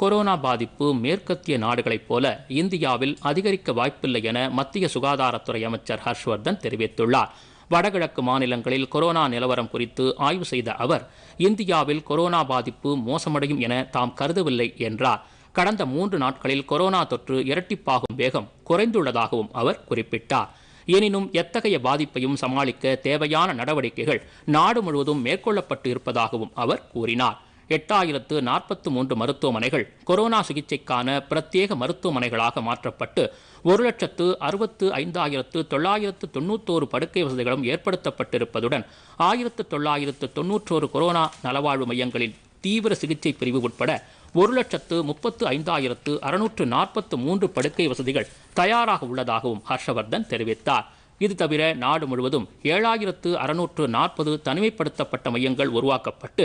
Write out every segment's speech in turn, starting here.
corona பாதிப்பு மேற்கத்திய நாடுகளைப் போல இந்தியாவில் அதிகரிக்க வாய்ப்பில்லை என மத்திய சுகாதாரத்துறை அமைச்சர் ஹர்ஷ்வர்தன் தெரிவித்துள்ளார் வடகிழக்கு மாநிலங்களில் கொரோனா நிலவரம் குறித்து ஆய்வு செய்த அவர் இந்தியாவில் கொரோனா பாதிப்பு மோசமடையும் என தாம் கருதவில்லை என்றார் கடந்த மூன்று நாட்களில் கொரோனா தொற்று இரட்டிப்பாகும் வேகம் குறைந்துள்ளதாகவும் அவர் குறிப்பிட்டார் எனினும் எத்தகைய பாதிப்பையும் சமாளிக்க தேவையான நடவடிக்கைகள் நாடு முழுவதும் மேற்கொள்ளப்பட்டு இருப்பதாகவும் அவர் கூறினார் எட்டாயிரத்து நாற்பத்து மூன்று மருத்துவமனைகள் கொரோனா சிகிச்சைக்கான பிரத்யேக மருத்துவமனைகளாக மாற்றப்பட்டு ஒரு லட்சத்து அறுபத்து ஐந்தாயிரத்து தொள்ளாயிரத்து தொன்னூத்தோரு படுக்கை வசதிகளும் ஏற்படுத்தப்பட்டிருப்பதுடன் ஆயிரத்து தொள்ளாயிரத்து தொன்னூற்றோரு கொரோனா நலவாழ்வு மையங்களின் தீவிர சிகிச்சை பிரிவு உட்பட ஒரு லட்சத்து முப்பத்து ஐந்தாயிரத்து அறுநூற்று நாற்பத்து மூன்று படுக்கை வசதிகள் தயாராக உள்ளதாகவும் ஹர்ஷவர்தன் தெரிவித்தார் இது தவிர நாடு முழுவதும் ஏழாயிரத்து அறுநூற்று நாற்பது தனிமைப்படுத்தப்பட்ட மையங்கள் உருவாக்கப்பட்டு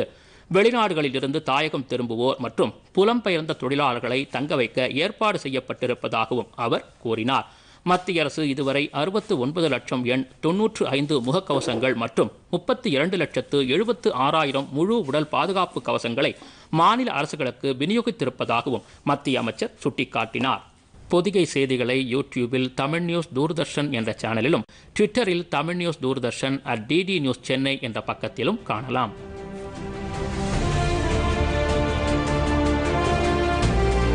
வெளிநாடுகளில் இருந்து தாயகம் திரும்புவோர் மற்றும் புலம்பெயர்ந்த தொழிலாளர்களை தங்க வைக்க ஏற்பாடு செய்யப்பட்டிருப்பதாகவும் அவர் கூறினார் மத்திய அரசு இதுவரை அறுபத்து ஒன்பது லட்சம் எண் தொன்னூற்று ஐந்து முகக்கவசங்கள் மற்றும் முப்பத்தி இரண்டு லட்சத்து எழுபத்து ஆறாயிரம் முழு உடல் பாதுகாப்பு கவசங்களை மாநில அரசுகளுக்கு விநியோகித்திருப்பதாகவும் மத்திய அமைச்சர் சுட்டிக்காட்டினார் பொதிகை செய்திகளை யூடியூபில் தமிழ் நியூஸ் தூர்தர்ஷன் என்ற சேனலிலும் ட்விட்டரில் Tamil news Doordarshan at DD news Chennai என்ற பக்கத்திலும் காணலாம்